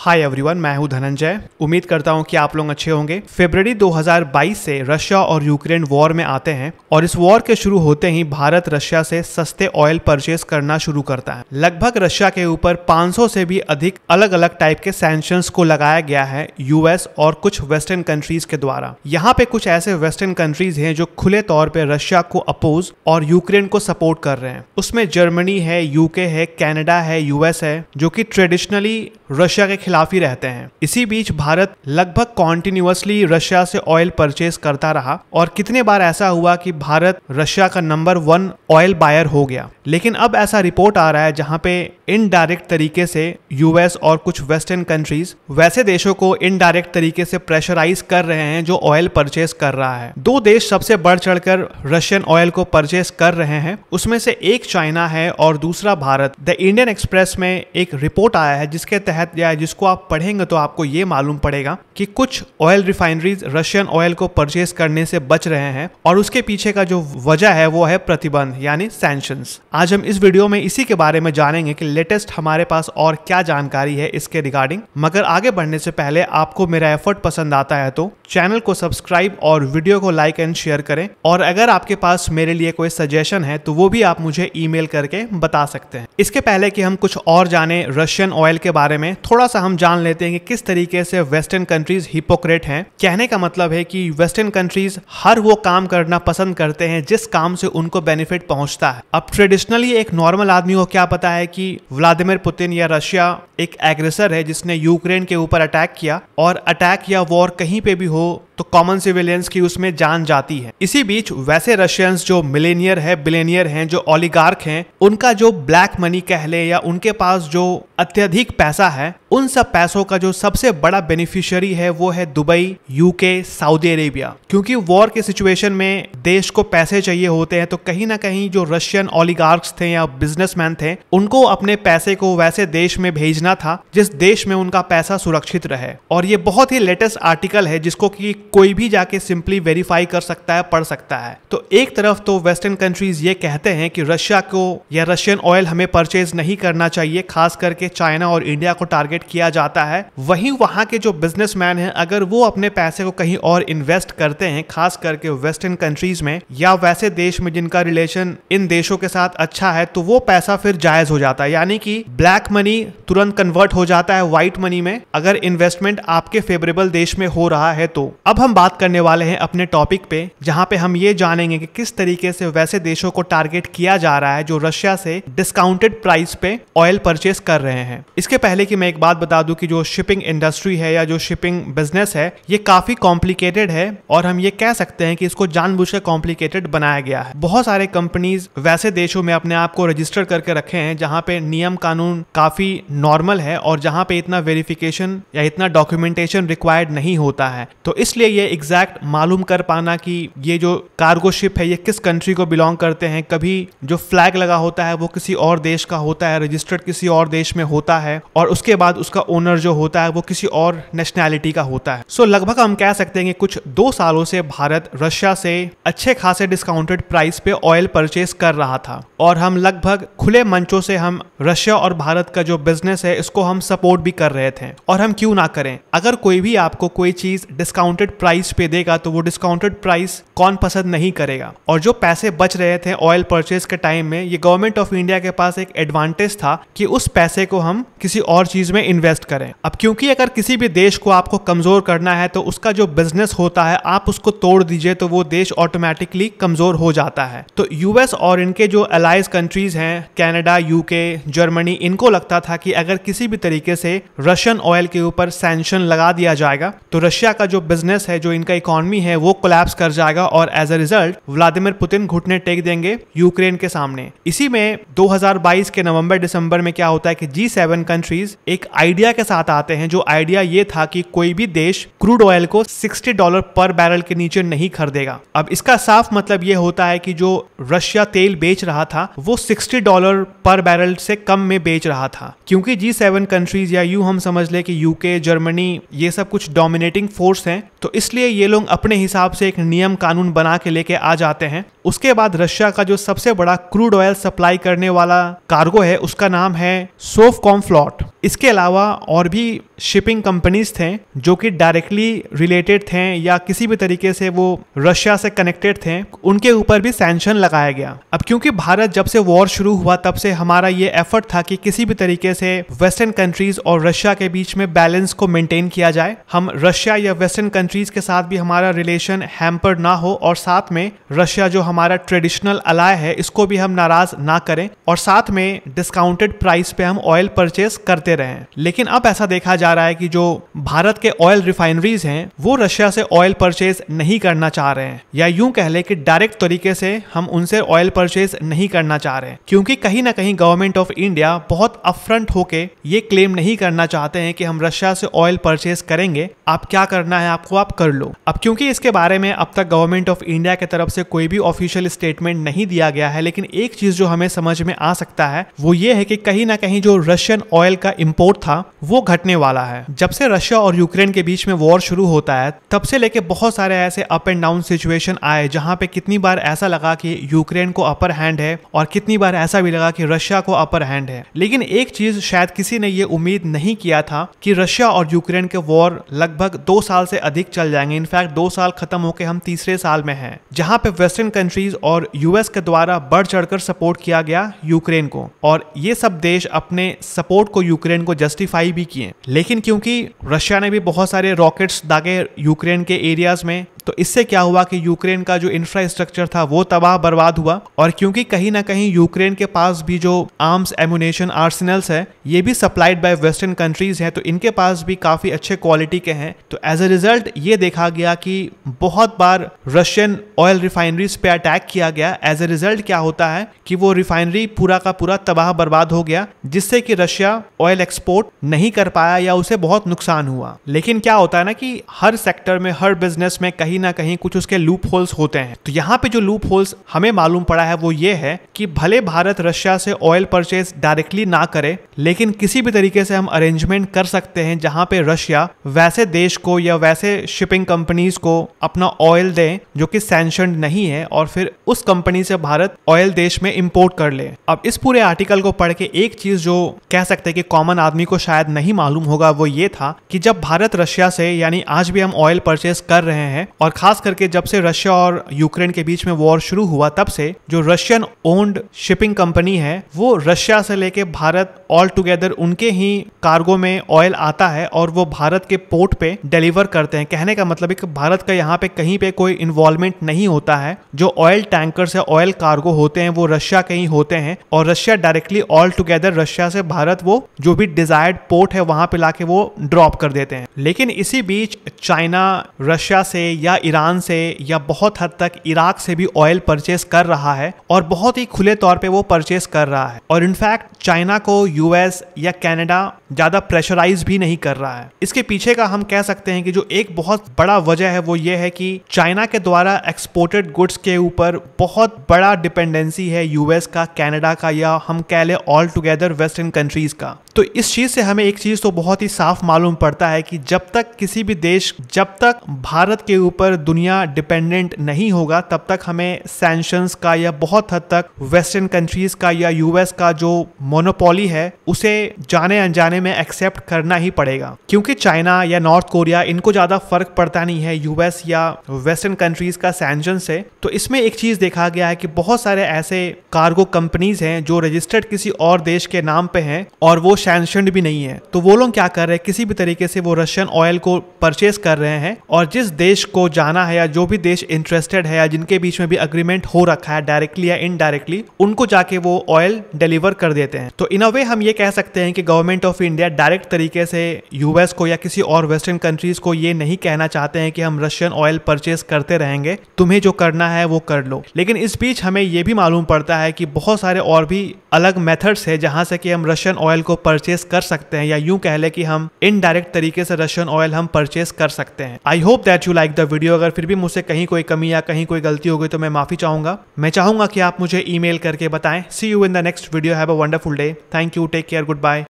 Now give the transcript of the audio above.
hi everyone मैं हूं धनंजय उम्मीद करता हूं कि आप लोग अच्छे होंगे फेबर 2022 से रशिया और यूक्रेन वॉर में आते हैं और इस वॉर के शुरू होते ही भारत रशिया से सस्ते ऑयल परचेज करना शुरू करता है लगभग रशिया के ऊपर 500 से भी अधिक अलग अलग टाइप के सैंक्शन को लगाया गया है यूएस और कुछ वेस्टर्न कंट्रीज के द्वारा यहाँ पे कुछ ऐसे वेस्टर्न कंट्रीज है जो खुले तौर पर रशिया को अपोज और यूक्रेन को सपोर्ट कर रहे हैं उसमें जर्मनी है यूके है कैनेडा है यूएस है जो की ट्रेडिशनली रशिया के खिलाफ ही रहते हैं इसी बीच भारत लगभग कॉन्टिन्यूसली रशिया से ऑयल परचेज करता रहा और कितने बार ऐसा हुआ कि भारत रशिया का नंबर वन ऑयल बायर हो गया लेकिन अब ऐसा रिपोर्ट आ रहा है जहां पे इनडायरेक्ट तरीके से यूएस और कुछ वेस्टर्न कंट्रीज वैसे देशों को इनडायरेक्ट तरीके से प्रेशराइज कर रहे हैं जो ऑयल परचेज कर रहा है दो देश सबसे बढ़ चढ़कर रशियन ऑयल को परचेज कर रहे हैं उसमें से एक चाइना है और दूसरा भारत द इंडियन एक्सप्रेस में एक रिपोर्ट आया है जिसके तहत तहत या जिसको आप पढ़ेंगे तो आपको ये मालूम पड़ेगा कि कुछ ऑयल रिफाइनरीज रशियन ऑयल को परचेस करने से बच रहे हैं और उसके पीछे का जो वजह है वो है प्रतिबंध यानी सेंशन आज हम इस वीडियो में इसी के बारे में जानेंगे कि लेटेस्ट हमारे पास और क्या जानकारी है इसके रिगार्डिंग मगर आगे बढ़ने से पहले आपको मेरा एफर्ट पसंद आता है तो चैनल को सब्सक्राइब और वीडियो को लाइक एंड शेयर करें और अगर आपके पास मेरे लिए कोई सजेशन है तो वो भी आप मुझे ईमेल करके बता सकते हैं इसके पहले कि हम कुछ और जाने रशियन ऑयल के बारे में में थोड़ा सा हम जान लेते हैं कि किस तरीके से वेस्टर्न कंट्रीज हिपोक्रेट हैं कहने का मतलब है कि वेस्टर्न कंट्रीज हर वो काम करना पसंद करते हैं जिस काम से उनको बेनिफिट पहुंचता है अब ट्रेडिशनली एक नॉर्मल आदमी को क्या पता है कि व्लादिमिर पुतिन या रशिया एक एग्रेसर है जिसने यूक्रेन के ऊपर अटैक किया और अटैक या वॉर कहीं पे भी हो तो कॉमन सिविलियंस की उसमें जान जाती है इसी बीच वैसे रशियंस जो मिलेनियर है बिलेनियर हैं जो ओलिगार्क हैं उनका जो ब्लैक मनी कह ले या उनके पास जो अत्यधिक पैसा है है उन सब पैसों का जो सबसे बड़ा बेनिफिशियरी है वो है दुबई यूके सऊदी अरेबिया क्योंकि वॉर के सिचुएशन में देश को पैसे चाहिए होते हैं तो कहीं ना कहीं जो रशियन ओलिगार्क्स थे या बिजनेसमैन थे उनको अपने पैसे को वैसे देश में भेजना था जिस देश में उनका पैसा सुरक्षित रहे और ये बहुत ही लेटेस्ट आर्टिकल है जिसको कि कोई भी जाके सिंपली वेरीफाई कर सकता है पढ़ सकता है तो एक तरफ तो वेस्टर्न कंट्रीज ये कहते हैं कि रशिया को या रशियन ऑयल हमें परचेज नहीं करना चाहिए खास करके चाइना और इंडिया को टारगेट टारगेट किया जाता है वहीं वहाँ के जो बिजनेसमैन हैं अगर वो अपने पैसे को कहीं और इन्वेस्ट करते हैं खास करके वेस्टर्न कंट्रीज में या वैसे देश में जिनका रिलेशन इन देशों के साथ अच्छा है तो वो पैसा फिर जायज हो जाता है यानी कि ब्लैक मनी तुरंत कन्वर्ट हो जाता है व्हाइट मनी में अगर इन्वेस्टमेंट आपके फेवरेबल देश में हो रहा है तो अब हम बात करने वाले हैं अपने टॉपिक पे जहाँ पे हम ये जानेंगे कि किस तरीके से वैसे देशों को टारगेट किया जा रहा है जो रशिया से डिस्काउंटेड प्राइस पे ऑयल परचेस कर रहे हैं इसके पहले की मैं एक बात बात बता दूं कि जो शिपिंग इंडस्ट्री है या जो शिपिंग बिजनेस है ये काफ़ी कॉम्प्लिकेटेड है और हम ये कह सकते हैं कि इसको जानबूझकर कॉम्प्लिकेटेड बनाया गया है बहुत सारे कंपनीज वैसे देशों में अपने आप को रजिस्टर करके रखे हैं जहां पे नियम कानून काफ़ी नॉर्मल है और जहां पे इतना वेरिफिकेशन या इतना डॉक्यूमेंटेशन रिक्वायर्ड नहीं होता है तो इसलिए ये एग्जैक्ट मालूम कर पाना कि ये जो कार्गो शिप है ये किस कंट्री को बिलोंग करते हैं कभी जो फ्लैग लगा होता है वो किसी और देश का होता है रजिस्टर्ड किसी और देश में होता है और उसके बाद उसका ओनर जो होता है वो किसी और नेशनैलिटी का होता है सो so, लगभग हम कह सकते हैं कि कुछ दो सालों से भारत रशिया से अच्छे खासे डिस्काउंटेड प्राइस पे ऑयल परचेज कर रहा था और हम लगभग खुले मंचों से हम रशिया और भारत का जो बिजनेस है इसको हम सपोर्ट भी कर रहे थे और हम क्यों ना करें अगर कोई भी आपको कोई चीज डिस्काउंटेड प्राइस पे देगा तो वो डिस्काउंटेड प्राइस कौन पसंद नहीं करेगा और जो पैसे बच रहे थे ऑयल परचेज के टाइम में ये गवर्नमेंट ऑफ इंडिया के पास एक एडवांटेज था कि उस पैसे को हम किसी और चीज में इन्वेस्ट करें अब क्योंकि अगर किसी भी देश को आपको कमज़ोर करना है तो उसका जो बिजनेस होता है आप उसको तोड़ दीजिए तो वो देश ऑटोमेटिकली कमज़ोर हो जाता है तो यूएस और इनके जो अलाइज कंट्रीज हैं कैनेडा यूके जर्मनी इनको लगता था कि अगर किसी भी तरीके से रशियन ऑयल के ऊपर सेंशन लगा दिया जाएगा तो रशिया का जो बिजनेस है जो इनका इकोनॉमी है वो कोलैप्स कर जाएगा और as a result Vladimir Putin घुटने टेक देंगे यूक्रेन के सामने इसी में 2022 के नवंबर दिसंबर में क्या होता है कि जी सेवन कंट्रीज एक आइडिया के साथ आते हैं जो आइडिया ये था कि कोई भी देश क्रूड ऑयल को 60 डॉलर पर बैरल के नीचे नहीं खरीदेगा अब इसका साफ मतलब ये होता है कि जो रशिया तेल बेच रहा था वो 60 डॉलर पर बैरल से कम में बेच रहा था क्योंकि जी सेवन कंट्रीज या यू हम समझ ले कि यूके जर्मनी ये सब कुछ डोमिनेटिंग फोर्स हैं तो इसलिए ये लोग अपने हिसाब से एक नियम कानून बना के लेके आ जाते हैं उसके बाद रशिया का जो सबसे बड़ा क्रूड ऑयल सप्लाई करने वाला कार्गो है उसका नाम है सोफ कॉम फ्लॉट इसके अलावा और भी शिपिंग कंपनीज थे जो कि डायरेक्टली रिलेटेड थे या किसी भी तरीके से वो रशिया से कनेक्टेड थे उनके ऊपर भी सैंक्शन लगाया गया अब क्योंकि भारत जब से वॉर शुरू हुआ तब से हमारा ये एफर्ट था कि किसी भी तरीके से वेस्टर्न कंट्रीज और रशिया के बीच में बैलेंस को मेंटेन किया जाए हम रशिया या वेस्टर्न कंट्रीज के साथ भी हमारा रिलेशन हैम्पर ना हो और साथ में रशिया जो हमारा ट्रेडिशनल अलाय है इसको भी हम नाराज ना करें और साथ में डिस्काउंटेड प्राइस पे हम ऑयल परचेज करते करते रहे लेकिन अब ऐसा देखा जा रहा है कि जो भारत के ऑयल रिफाइनरीज हैं वो रशिया से ऑयल परचेज नहीं करना चाह रहे हैं या यूं कह ले कि डायरेक्ट तरीके से हम उनसे ऑयल परचेज नहीं करना चाह रहे क्योंकि कहीं ना कहीं गवर्नमेंट ऑफ इंडिया बहुत अपफ्रंट होके ये क्लेम नहीं करना चाहते हैं कि हम रशिया से ऑयल परचेज करेंगे आप क्या करना है आपको आप कर लो अब क्योंकि इसके बारे में अब तक गवर्नमेंट ऑफ इंडिया के तरफ से कोई भी ऑफिशियल स्टेटमेंट नहीं दिया गया है लेकिन एक चीज जो हमें समझ में आ सकता है वो ये है कि कहीं ना कहीं जो रशियन ऑयल का इम्पोर्ट था वो घटने वाला है जब से रशिया और यूक्रेन के बीच में वॉर शुरू होता है तब से लेके बहुत सारे ऐसे अप एंड डाउन सिचुएशन आए जहाँ पे कितनी बार ऐसा लगा कि यूक्रेन को अपर हैंड है और कितनी बार ऐसा भी लगा कि रशिया को अपर हैंड है लेकिन एक चीज शायद किसी ने ये उम्मीद नहीं किया था कि रशिया और यूक्रेन के वॉर लगभग दो साल से अधिक चल जाएंगे इनफैक्ट दो साल खत्म होकर हम तीसरे साल में हैं जहाँ पे वेस्टर्न कंट्रीज और यूएस के द्वारा बढ़ चढ़कर सपोर्ट किया गया यूक्रेन को और ये सब देश अपने सपोर्ट को यूक्रेन यूक्रेन को जस्टिफाई भी किए लेकिन क्योंकि रशिया ने भी बहुत सारे रॉकेट्स दागे यूक्रेन के एरियाज में तो इससे क्या हुआ कि यूक्रेन का जो इंफ्रास्ट्रक्चर था वो तबाह बर्बाद हुआ और क्योंकि कहीं ना कहीं यूक्रेन के पास भी जो आर्म्स एम्यूनेशन आर्सनल्स है ये भी सप्लाइड बाय वेस्टर्न कंट्रीज हैं तो इनके पास भी काफ़ी अच्छे क्वालिटी के हैं तो एज ए रिजल्ट ये देखा गया कि बहुत बार रशियन ऑयल रिफाइनरीज पे अटैक किया गया एज ए रिजल्ट क्या होता है कि वो रिफाइनरी पूरा का पूरा तबाह बर्बाद हो गया जिससे कि रशिया ऑयल एक्सपोर्ट नहीं कर पाया या उसे बहुत नुकसान हुआ लेकिन क्या होता है ना कि हर सेक्टर में हर बिजनेस में कहीं कहीं ना कहीं कुछ उसके लूप होल्स होते हैं तो यहाँ पे जो लूप होल्स हमें मालूम पड़ा है वो ये है कि भले भारत रशिया से ऑयल परचेज डायरेक्टली ना करे लेकिन किसी भी तरीके से हम अरेंजमेंट कर सकते हैं जहाँ पे रशिया वैसे देश को या वैसे शिपिंग कंपनीज को अपना ऑयल दे जो कि सैंक्शन नहीं है और फिर उस कंपनी से भारत ऑयल देश में इम्पोर्ट कर ले अब इस पूरे आर्टिकल को पढ़ के एक चीज जो कह सकते हैं कि कॉमन आदमी को शायद नहीं मालूम होगा वो ये था कि जब भारत रशिया से यानी आज भी हम ऑयल परचेज कर रहे हैं और खास करके जब से रशिया और यूक्रेन के बीच में वॉर शुरू हुआ तब से जो रशियन ओन्ड शिपिंग कंपनी है वो रशिया से लेके भारत ऑल टुगेदर उनके ही कार्गो में ऑयल आता है और वो भारत के पोर्ट पे डिलीवर करते हैं कहने का मतलब है कि भारत का यहाँ पे कहीं पे कोई इन्वॉल्वमेंट नहीं होता है जो ऑयल टैंकर से ऑयल कार्गो होते हैं वो रशिया के ही होते हैं और Russia directly altogether Russia से भारत वो जो भी डिजायर्ड पोर्ट है वहां पे लाके वो ड्रॉप कर देते हैं लेकिन इसी बीच चाइना रशिया से या या ईरान से या बहुत हद तक इराक से भी ऑयल परचेस कर रहा है और बहुत ही खुले तौर पे वो परचेस कर रहा है और इनफैक्ट चाइना को यूएस या कनाडा ज़्यादा प्रेशराइज भी नहीं कर रहा है इसके पीछे का हम कह सकते हैं कि जो एक बहुत बड़ा वजह है वो ये है कि चाइना के द्वारा एक्सपोर्टेड गुड्स के ऊपर बहुत बड़ा डिपेंडेंसी है यूएस का कैनेडा का या हम कह लें ऑल टुगेदर वेस्टर्न कंट्रीज का तो इस चीज़ से हमें एक चीज़ तो बहुत ही साफ मालूम पड़ता है कि जब तक किसी भी देश जब तक भारत के ऊपर दुनिया डिपेंडेंट नहीं होगा तब तक हमें सैंक्शंस का या बहुत हद तक वेस्टर्न कंट्रीज का या यूएस का जो मोनोपोली है उसे जाने अनजाने हमें में एक्सेप्ट करना ही पड़ेगा क्योंकि चाइना या नॉर्थ कोरिया इनको ज़्यादा फर्क पड़ता नहीं है यूएस या वेस्टर्न कंट्रीज का सैंक्शन से तो इसमें एक चीज़ देखा गया है कि बहुत सारे ऐसे कार्गो कंपनीज हैं जो रजिस्टर्ड किसी और देश के नाम पे हैं और वो सैंशन भी नहीं है तो वो लोग क्या कर रहे हैं किसी भी तरीके से वो रशियन ऑयल को परचेस कर रहे हैं और जिस देश को जाना है या जो भी देश इंटरेस्टेड है या जिनके बीच में भी अग्रीमेंट हो रखा है डायरेक्टली या इनडायरेक्टली उनको जाके वो ऑयल डिलीवर कर देते हैं तो इन अ वे हम ये कह सकते हैं कि गवर्नमेंट ऑफ इंडिया डायरेक्ट तरीके से यूएस को या किसी और वेस्टर्न कंट्रीज़ को ये नहीं कहना चाहते हैं कि हम रशियन ऑयल परचेज करते रहेंगे तुम्हें जो करना है वो कर लो लेकिन इस बीच हमें ये भी मालूम पड़ता है कि बहुत सारे और भी अलग मेथड्स है जहां से कि हम रशियन ऑयल को परचेज कर सकते हैं या यूं कह ले कि हम इनडायरेक्ट तरीके से रशियन ऑयल हम परचेज कर सकते हैं I hope that you like the video अगर फिर भी मुझसे कहीं कोई कमी या कहीं कोई गलती हो गई तो मैं माफी चाहूंगा मैं चाहूंगा कि आप मुझे ई करके बताएं see you in the next video have a wonderful day thank you take care good bye